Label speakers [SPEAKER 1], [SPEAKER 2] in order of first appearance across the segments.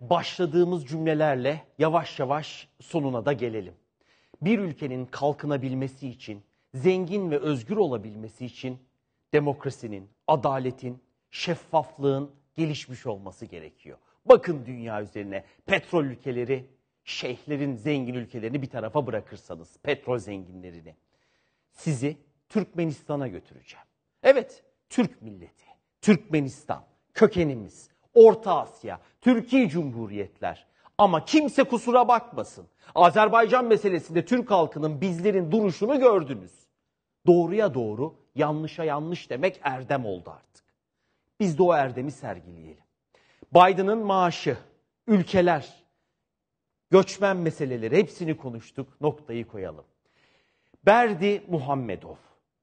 [SPEAKER 1] başladığımız cümlelerle yavaş yavaş sonuna da gelelim. Bir ülkenin kalkınabilmesi için, zengin ve özgür olabilmesi için demokrasinin, adaletin, şeffaflığın gelişmiş olması gerekiyor. Bakın dünya üzerine petrol ülkeleri, şeyhlerin zengin ülkelerini bir tarafa bırakırsanız, petrol zenginlerini. Sizi Türkmenistan'a götüreceğim. Evet, Türk milleti, Türkmenistan, kökenimiz, Orta Asya, Türkiye Cumhuriyetler. Ama kimse kusura bakmasın. Azerbaycan meselesinde Türk halkının bizlerin duruşunu gördünüz. Doğruya doğru, yanlışa yanlış demek erdem oldu artık. Biz de o erdemi sergileyelim. Biden'ın maaşı, ülkeler, göçmen meseleleri hepsini konuştuk. Noktayı koyalım. Berdi Muhammedov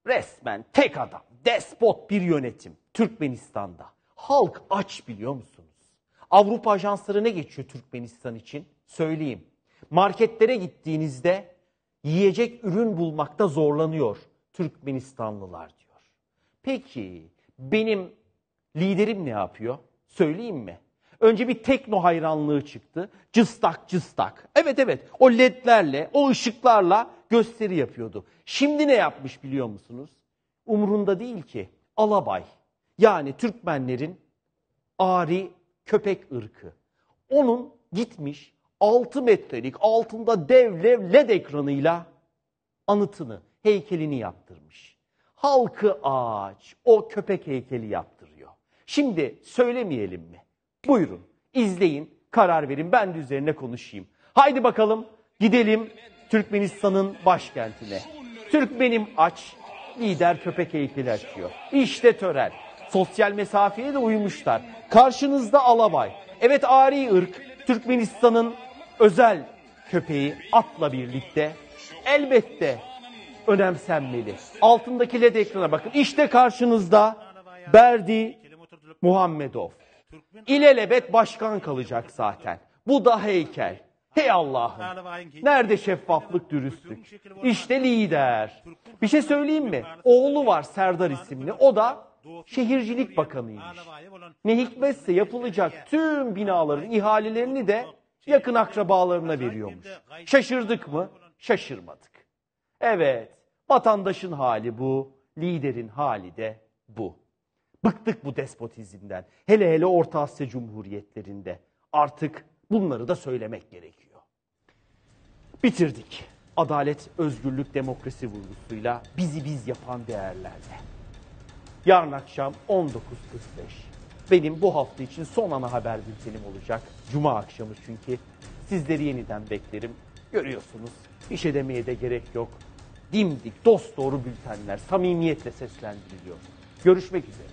[SPEAKER 1] resmen tek adam, despot bir yönetim Türkmenistan'da. Halk aç biliyor musunuz? Avrupa ajansları ne geçiyor Türkmenistan için? Söyleyeyim. Marketlere gittiğinizde yiyecek ürün bulmakta zorlanıyor Türkmenistanlılar diyor. Peki benim liderim ne yapıyor? Söyleyeyim mi? Önce bir tekno hayranlığı çıktı. Cıstak cıstak. Evet evet o ledlerle, o ışıklarla gösteri yapıyordu. Şimdi ne yapmış biliyor musunuz? Umrunda değil ki. Alabay. Yani Türkmenlerin ari köpek ırkı. Onun gitmiş 6 metrelik altında dev LED ekranıyla anıtını, heykelini yaptırmış. Halkı ağaç, o köpek heykeli yaptırıyor. Şimdi söylemeyelim mi? Buyurun, izleyin, karar verin. Ben de üzerine konuşayım. Haydi bakalım gidelim Türkmenistan'ın başkentine. Türkmenim aç, lider köpek heykeli açıyor. İşte tören. Sosyal mesafeye de uymuşlar. Karşınızda alabay. Evet ari ırk Türkmenistan'ın özel köpeği atla birlikte elbette önemsenmeli. Altındaki led ekrana bakın. İşte karşınızda Berdi Muhammedov. İlelebet başkan kalacak zaten. Bu da heykel. Hey Allah'ım. Nerede şeffaflık, dürüstlük? İşte lider. Bir şey söyleyeyim mi? Oğlu var Serdar isimli. O da Şehircilik Bakanı'ymış. Ne hikmetse yapılacak tüm binaların ihalelerini de yakın akrabalarına veriyormuş. Şaşırdık mı? Şaşırmadık. Evet, vatandaşın hali bu, liderin hali de bu. Bıktık bu despotizmden. Hele hele Orta Asya Cumhuriyetlerinde. Artık bunları da söylemek gerekiyor. Bitirdik. Adalet, özgürlük, demokrasi vurgusuyla bizi biz yapan değerlerle. Yarın akşam 19.45. Benim bu hafta için son ana haber bültenim olacak. Cuma akşamı çünkü. Sizleri yeniden beklerim. Görüyorsunuz iş edemeye de gerek yok. Dimdik, doğru bültenler samimiyetle seslendiriliyor. Görüşmek üzere.